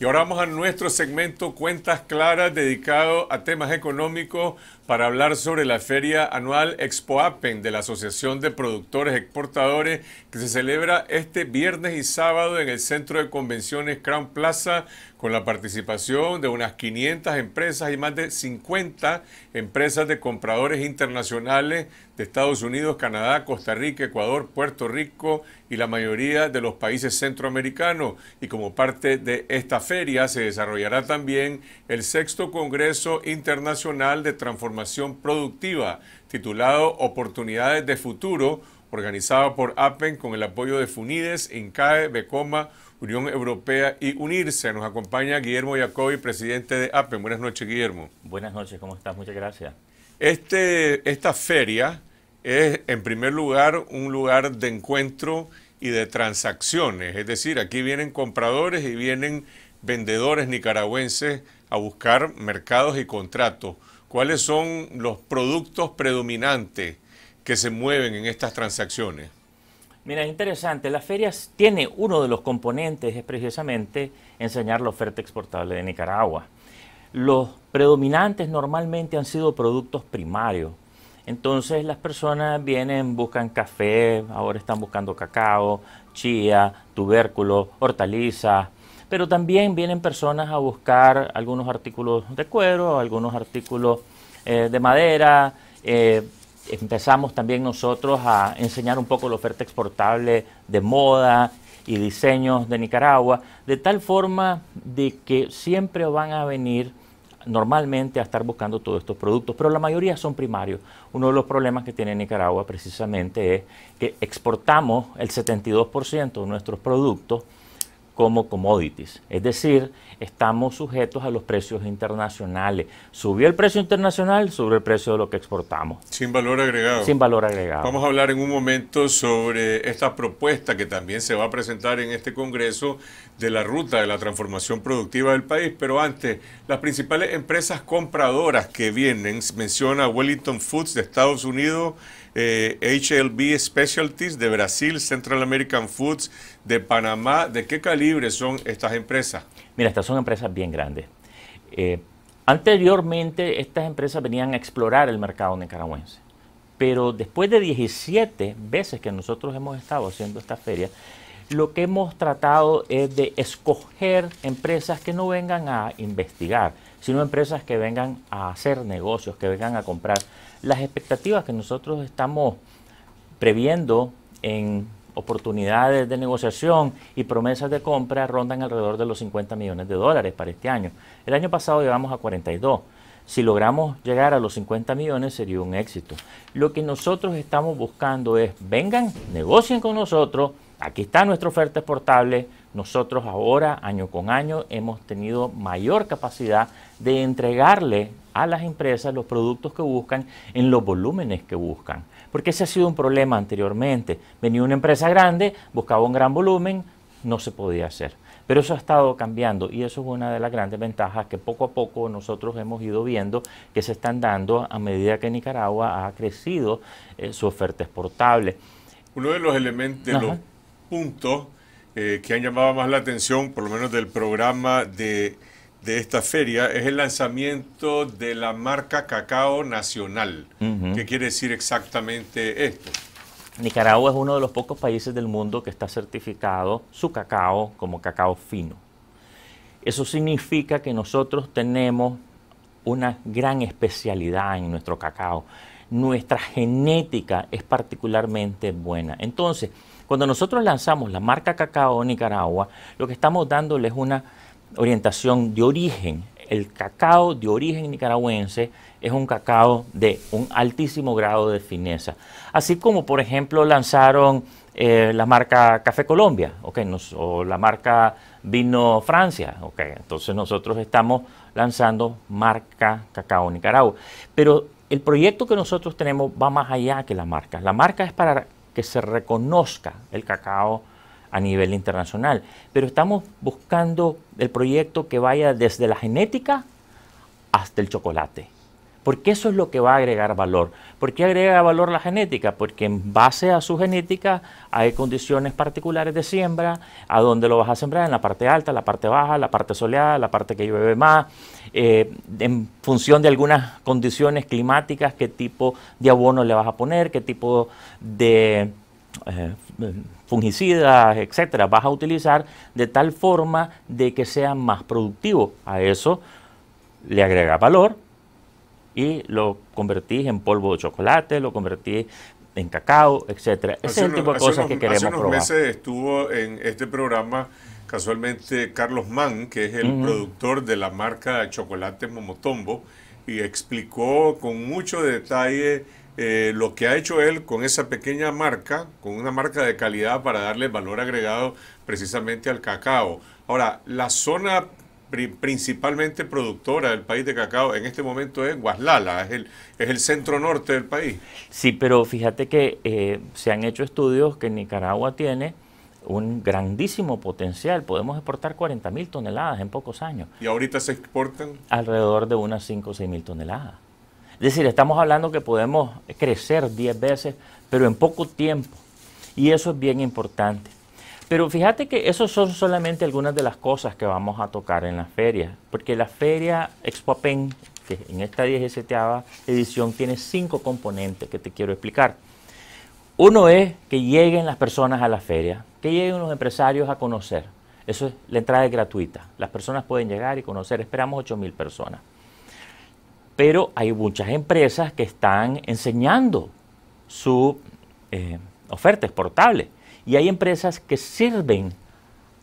Y ahora vamos a nuestro segmento Cuentas Claras dedicado a temas económicos para hablar sobre la feria anual Expo Apen de la Asociación de Productores Exportadores que se celebra este viernes y sábado en el Centro de Convenciones Crown Plaza con la participación de unas 500 empresas y más de 50 empresas de compradores internacionales de Estados Unidos, Canadá, Costa Rica, Ecuador, Puerto Rico y la mayoría de los países centroamericanos. Y como parte de esta feria se desarrollará también el sexto Congreso Internacional de Transformación Productiva, titulado Oportunidades de Futuro, organizado por APEN con el apoyo de FUNIDES, INCAE, BECOMA, Unión Europea y Unirse. Nos acompaña Guillermo Jacobi, presidente de APEN. Buenas noches, Guillermo. Buenas noches, ¿cómo estás? Muchas gracias. Este, esta feria es, en primer lugar, un lugar de encuentro y de transacciones. Es decir, aquí vienen compradores y vienen vendedores nicaragüenses a buscar mercados y contratos. ¿cuáles son los productos predominantes que se mueven en estas transacciones? Mira, es interesante. Las ferias tiene uno de los componentes es precisamente enseñar la oferta exportable de Nicaragua. Los predominantes normalmente han sido productos primarios. Entonces las personas vienen, buscan café, ahora están buscando cacao, chía, tubérculo, hortalizas, pero también vienen personas a buscar algunos artículos de cuero, algunos artículos eh, de madera. Eh, empezamos también nosotros a enseñar un poco la oferta exportable de moda y diseños de Nicaragua, de tal forma de que siempre van a venir normalmente a estar buscando todos estos productos, pero la mayoría son primarios. Uno de los problemas que tiene Nicaragua precisamente es que exportamos el 72% de nuestros productos como commodities, es decir, estamos sujetos a los precios internacionales. Subió el precio internacional sobre el precio de lo que exportamos. Sin valor agregado. Sin valor agregado. Vamos a hablar en un momento sobre esta propuesta que también se va a presentar en este Congreso de la ruta de la transformación productiva del país, pero antes, las principales empresas compradoras que vienen, menciona Wellington Foods de Estados Unidos, HLB eh, Specialties de Brasil, Central American Foods de Panamá. ¿De qué calibre son estas empresas? Mira, estas son empresas bien grandes. Eh, anteriormente estas empresas venían a explorar el mercado nicaragüense, pero después de 17 veces que nosotros hemos estado haciendo esta feria, lo que hemos tratado es de escoger empresas que no vengan a investigar, sino empresas que vengan a hacer negocios, que vengan a comprar las expectativas que nosotros estamos previendo en oportunidades de negociación y promesas de compra rondan alrededor de los 50 millones de dólares para este año. El año pasado llegamos a 42. Si logramos llegar a los 50 millones sería un éxito. Lo que nosotros estamos buscando es, vengan, negocien con nosotros, aquí está nuestra oferta exportable, nosotros ahora, año con año, hemos tenido mayor capacidad de entregarle a las empresas los productos que buscan en los volúmenes que buscan. Porque ese ha sido un problema anteriormente. Venía una empresa grande, buscaba un gran volumen, no se podía hacer. Pero eso ha estado cambiando y eso es una de las grandes ventajas que poco a poco nosotros hemos ido viendo que se están dando a medida que Nicaragua ha crecido eh, su oferta exportable. Uno de los elementos, los puntos eh, que han llamado más la atención, por lo menos del programa de de esta feria es el lanzamiento de la marca Cacao Nacional. ¿Qué quiere decir exactamente esto? Nicaragua es uno de los pocos países del mundo que está certificado su cacao como cacao fino. Eso significa que nosotros tenemos una gran especialidad en nuestro cacao. Nuestra genética es particularmente buena. Entonces, cuando nosotros lanzamos la marca Cacao Nicaragua, lo que estamos dándole es una orientación de origen. El cacao de origen nicaragüense es un cacao de un altísimo grado de fineza. Así como, por ejemplo, lanzaron eh, la marca Café Colombia, nos, o la marca Vino Francia. Okay, entonces nosotros estamos lanzando marca Cacao Nicaragua. Pero el proyecto que nosotros tenemos va más allá que la marca, La marca es para que se reconozca el cacao a nivel internacional. Pero estamos buscando el proyecto que vaya desde la genética hasta el chocolate. Porque eso es lo que va a agregar valor. ¿Por qué agrega valor la genética? Porque en base a su genética hay condiciones particulares de siembra, a dónde lo vas a sembrar, en la parte alta, la parte baja, la parte soleada, la parte que llueve más, eh, en función de algunas condiciones climáticas, qué tipo de abono le vas a poner, qué tipo de eh, fungicidas, etcétera, vas a utilizar de tal forma de que sea más productivo. A eso le agrega valor y lo convertís en polvo de chocolate, lo convertís en cacao, etcétera. Ese es el tipo de cosas que queremos hace unos meses estuvo en este programa casualmente Carlos Mann, que es el productor de la marca de chocolate Momotombo, y explicó con mucho detalle eh, lo que ha hecho él con esa pequeña marca, con una marca de calidad para darle valor agregado precisamente al cacao. Ahora, la zona principalmente productora del país de cacao en este momento es Guaslala, es el, centro norte del país. Sí, pero fíjate que eh, se han hecho estudios que Nicaragua tiene un grandísimo potencial. Podemos exportar 40 mil toneladas en pocos años. ¿Y ahorita se exportan? Alrededor de unas 5 o 6 mil toneladas. Es decir, estamos hablando que podemos crecer 10 veces, pero en poco tiempo. Y eso es bien importante. Pero fíjate que esas son solamente algunas de las cosas que vamos a tocar en la feria, porque la feria ExpoPen, que en esta 17 edición tiene cinco componentes que te quiero explicar. Uno es que lleguen las personas a la feria, que lleguen los empresarios a conocer. Eso es, la entrada es gratuita. Las personas pueden llegar y conocer. Esperamos 8.000 personas pero hay muchas empresas que están enseñando su eh, oferta exportable y hay empresas que sirven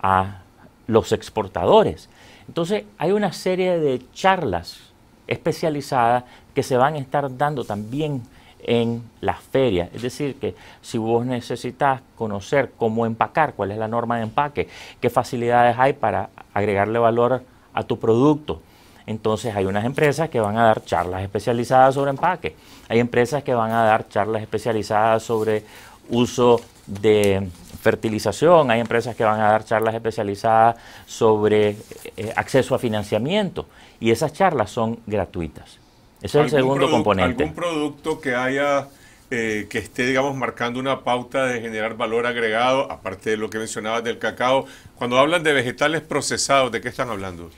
a los exportadores. Entonces hay una serie de charlas especializadas que se van a estar dando también en las ferias. Es decir, que si vos necesitas conocer cómo empacar, cuál es la norma de empaque, qué facilidades hay para agregarle valor a tu producto, entonces hay unas empresas que van a dar charlas especializadas sobre empaque, hay empresas que van a dar charlas especializadas sobre uso de fertilización, hay empresas que van a dar charlas especializadas sobre eh, acceso a financiamiento y esas charlas son gratuitas. Ese es el segundo componente. ¿Algún producto que haya eh, que esté, digamos, marcando una pauta de generar valor agregado, aparte de lo que mencionabas del cacao? Cuando hablan de vegetales procesados, ¿de qué están hablando?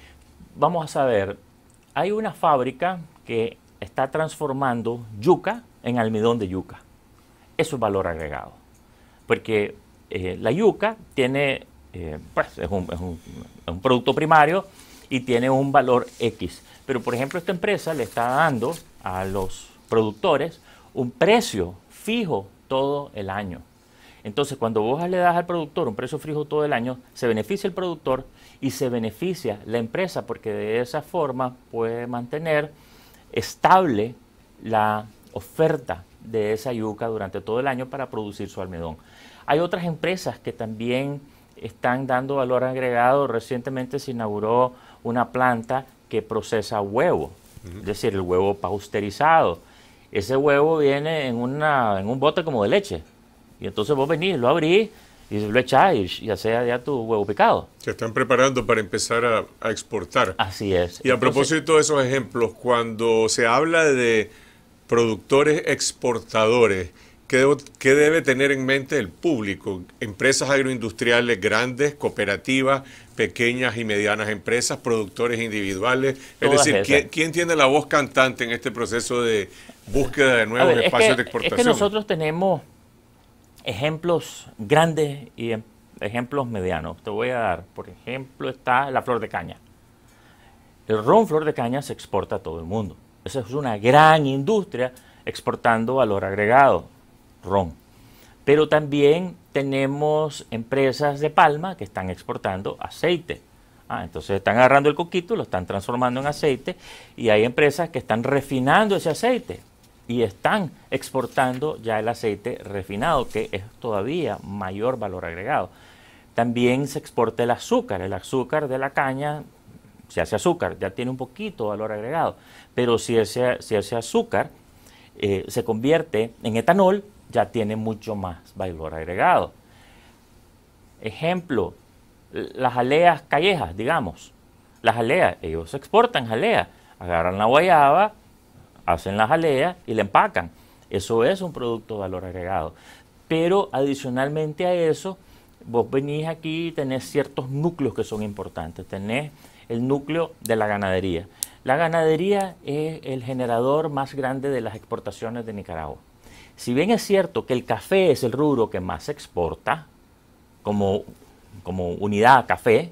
vamos a saber, hay una fábrica que está transformando yuca en almidón de yuca. Eso es valor agregado. Porque eh, la yuca tiene, eh, pues un, es un, producto primario y tiene un valor X. Pero por ejemplo esta empresa le está dando a los productores un precio fijo todo el año. Entonces cuando vos le das al productor un precio fijo todo el año, se beneficia el productor y se beneficia la empresa porque de esa forma puede mantener estable la oferta de esa yuca durante todo el año para producir su almidón. Hay otras empresas que también están dando valor agregado. Recientemente se inauguró una planta que procesa huevo, es decir, el huevo pasterizado. Ese huevo viene en, una, en un bote como de leche. Y entonces vos venís, lo abrís, y lo echa y ya sea ya tu huevo picado. Se están preparando para empezar a, exportar. Así es. Y a propósito de esos ejemplos, cuando se habla de productores exportadores, ¿qué, debe tener en mente el público? Empresas agroindustriales grandes, cooperativas, pequeñas y medianas empresas, productores individuales. Es decir, ¿quién, ¿quién, tiene la voz cantante en este proceso de búsqueda de nuevos espacios de exportación? Es que nosotros tenemos ejemplos grandes y em, ejemplos medianos. Te voy a dar, por ejemplo, está la flor de caña. El ron flor de caña se exporta a todo el mundo. Esa es una gran industria exportando valor agregado, ron. Pero también tenemos empresas de palma que están exportando aceite. Ah, entonces están agarrando el coquito, lo están transformando en aceite y hay empresas que están refinando ese aceite y están exportando ya el aceite refinado, que es todavía mayor valor agregado. También se exporta el azúcar, el azúcar de la caña se hace azúcar, ya tiene un poquito valor agregado, pero si ese, si ese azúcar eh, se convierte en etanol, ya tiene mucho más valor agregado. Ejemplo, las aleas callejas, digamos. Las aleas, ellos exportan jalea, agarran la guayaba, hacen la jalea y la empacan. Eso es un producto de valor agregado. Pero adicionalmente a eso, vos venís aquí y tenés ciertos núcleos que son importantes. Tenés el núcleo de la ganadería. La ganadería es el generador más grande de las exportaciones de Nicaragua. Si bien es cierto que el café es el rubro que más se exporta como, como unidad a café,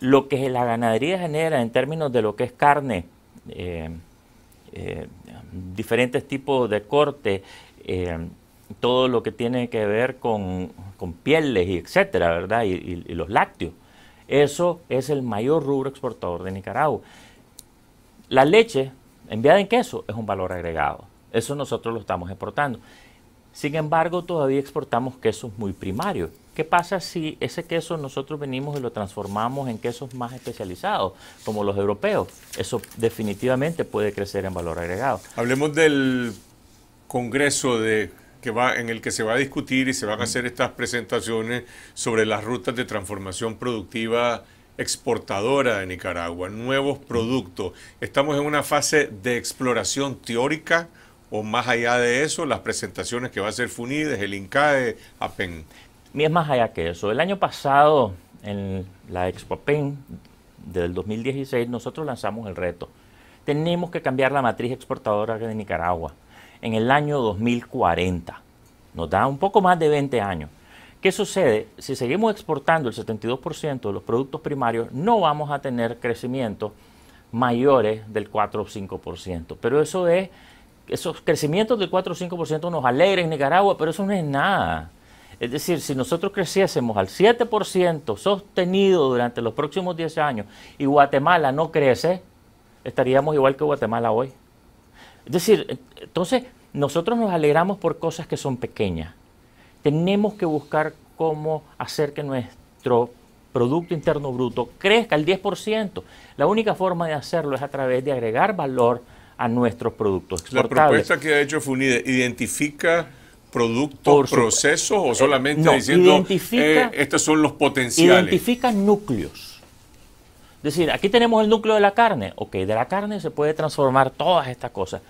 lo que la ganadería genera en términos de lo que es carne, eh, eh, diferentes tipos de corte, eh, todo lo que tiene que ver con, pieles y etcétera, ¿verdad? Y, y, los lácteos. Eso es el mayor rubro exportador de Nicaragua. La leche enviada en queso es un valor agregado. Eso nosotros lo estamos exportando. Sin embargo, todavía exportamos quesos muy primarios. ¿Qué pasa si ese queso nosotros venimos y lo transformamos en quesos más especializados, como los europeos? Eso definitivamente puede crecer en valor agregado. Hablemos del Congreso de que va, en el que se va a discutir y se van a hacer estas presentaciones sobre las rutas de transformación productiva exportadora de Nicaragua, nuevos productos. Estamos en una fase de exploración teórica o más allá de eso, las presentaciones que va a hacer FUNIDES, el INCAE, APEN es más allá que eso. El año pasado, en la ExpoPen del 2016, nosotros lanzamos el reto. Tenemos que cambiar la matriz exportadora de Nicaragua en el año 2040. Nos da un poco más de 20 años. ¿Qué sucede? Si seguimos exportando el 72% de los productos primarios, no vamos a tener crecimientos mayores del 4 o 5%. Pero eso es, esos crecimientos del 4 o 5% nos alegran en Nicaragua, pero eso no es nada es decir, si nosotros creciésemos al 7% sostenido durante los próximos 10 años y Guatemala no crece, estaríamos igual que Guatemala hoy. Es decir, entonces nosotros nos alegramos por cosas que son pequeñas. Tenemos que buscar cómo hacer que nuestro Producto Interno Bruto crezca al 10%. La única forma de hacerlo es a través de agregar valor a nuestros productos. La propuesta que ha hecho FUNIDE identifica ¿Producto, proceso o eh, solamente diciendo eh, estos son los potenciales? Identifica núcleos. Es decir, aquí tenemos el núcleo de la carne. Ok, de la carne se puede transformar todas estas cosas.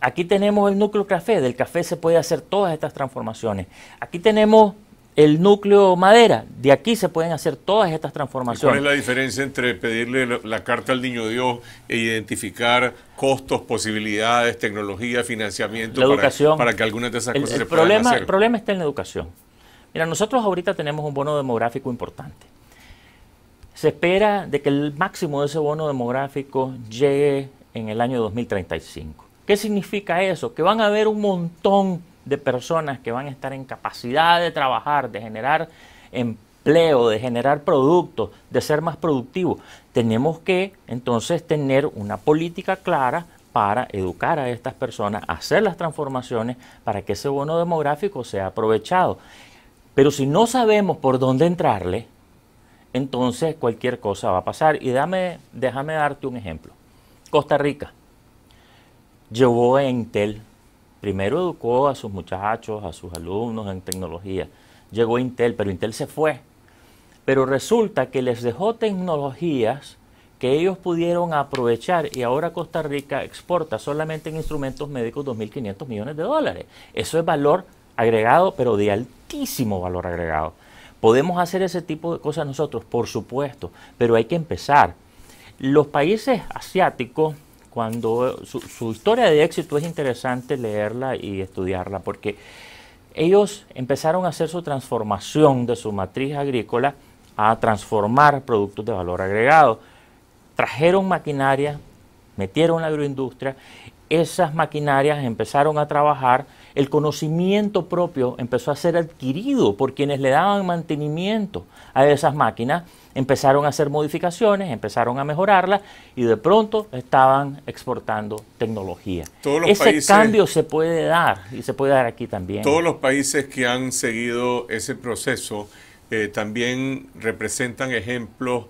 Aquí tenemos el núcleo café, del café se puede hacer todas estas transformaciones. Aquí tenemos el núcleo madera. De aquí se pueden hacer todas estas transformaciones. ¿Cuál es la diferencia entre pedirle la, carta al niño Dios e identificar costos, posibilidades, tecnología, financiamiento educación, para, que alguna de esas cosas se puedan hacer? El problema está en la educación. Mira, nosotros ahorita tenemos un bono demográfico importante. Se espera de que el máximo de ese bono demográfico llegue en el año 2035. ¿Qué significa eso? Que van a haber un montón de personas que van a estar en capacidad de trabajar, de generar empleo, de generar productos, de ser más productivos. Tenemos que entonces tener una política clara para educar a estas personas, hacer las transformaciones para que ese bono demográfico sea aprovechado. Pero si no sabemos por dónde entrarle, entonces cualquier cosa va a pasar. Y dame, déjame darte un ejemplo. Costa Rica llevó a Intel Primero educó a sus muchachos, a sus alumnos en tecnología. Llegó Intel, pero Intel se fue. Pero resulta que les dejó tecnologías que ellos pudieron aprovechar y ahora Costa Rica exporta solamente en instrumentos médicos 2.500 millones de dólares. Eso es valor agregado, pero de altísimo valor agregado. Podemos hacer ese tipo de cosas nosotros, por supuesto, pero hay que empezar. Los países asiáticos cuando su, su, historia de éxito es interesante leerla y estudiarla, porque ellos empezaron a hacer su transformación de su matriz agrícola a transformar productos de valor agregado. Trajeron maquinaria metieron la agroindustria, esas maquinarias empezaron a trabajar, el conocimiento propio empezó a ser adquirido por quienes le daban mantenimiento a esas máquinas, empezaron a hacer modificaciones, empezaron a mejorarlas y de pronto estaban exportando tecnología. Ese cambio se puede dar y se puede dar aquí también. Todos los países que han seguido ese proceso eh, también representan ejemplos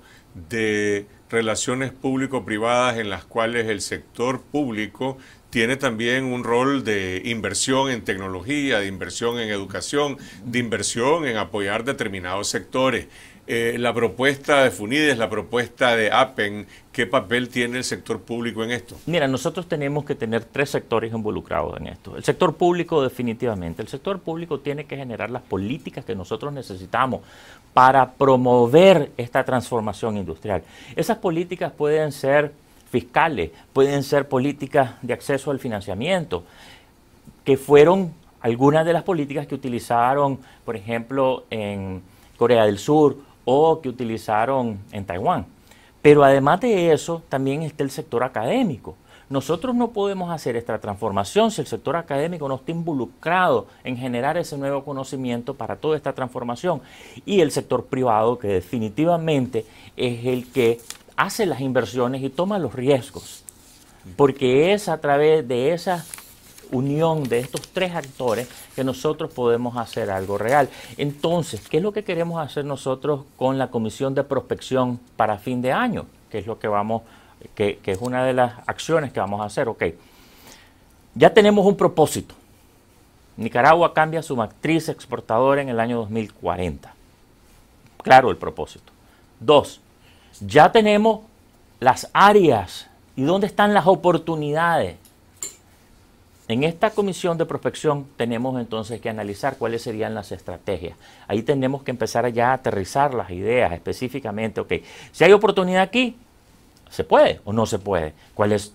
de relaciones público-privadas en las cuales el sector público tiene también un rol de inversión en tecnología, de inversión en educación, de inversión en apoyar determinados sectores. Eh, la propuesta de Funides, la propuesta de APEN, ¿qué papel tiene el sector público en esto? Mira, nosotros tenemos que tener tres sectores involucrados en esto. El sector público definitivamente. El sector público tiene que generar las políticas que nosotros necesitamos para promover esta transformación industrial. Esas políticas pueden ser fiscales, pueden ser políticas de acceso al financiamiento, que fueron algunas de las políticas que utilizaron, por ejemplo, en Corea del Sur o que utilizaron en Taiwán. Pero además de eso, también está el sector académico. Nosotros no podemos hacer esta transformación si el sector académico no está involucrado en generar ese nuevo conocimiento para toda esta transformación. Y el sector privado, que definitivamente es el que hace las inversiones y toma los riesgos. Porque es a través de esas unión de estos tres actores que nosotros podemos hacer algo real. Entonces, ¿qué es lo que queremos hacer nosotros con la comisión de prospección para fin de año? Que es lo que vamos, que, es una de las acciones que vamos a hacer. Ok, ya tenemos un propósito. Nicaragua cambia su matriz exportadora en el año 2040. Claro el propósito. Dos, ya tenemos las áreas y dónde están las oportunidades. En esta comisión de prospección tenemos entonces que analizar cuáles serían las estrategias. Ahí tenemos que empezar ya a aterrizar las ideas específicamente. Ok, si hay oportunidad aquí, ¿se puede o no se puede? ¿Cuáles,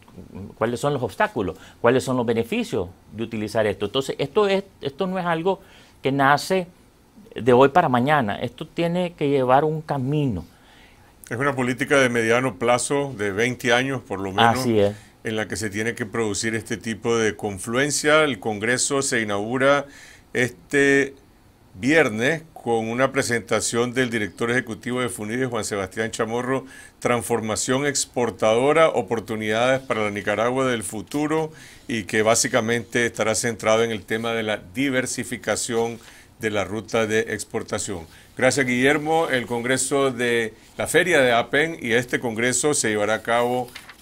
cuáles son los obstáculos? ¿Cuáles son los beneficios de utilizar esto? Entonces, esto, es, esto no es algo que nace de hoy para mañana. Esto tiene que llevar un camino. Es una política de mediano plazo, de 20 años por lo menos. Así es en la que se tiene que producir este tipo de confluencia. El Congreso se inaugura este viernes con una presentación del director ejecutivo de Funides, Juan Sebastián Chamorro, Transformación Exportadora, Oportunidades para la Nicaragua del Futuro, y que básicamente estará centrado en el tema de la diversificación de la ruta de exportación. Gracias, Guillermo. El Congreso de la Feria de APEN y este Congreso se llevará a cabo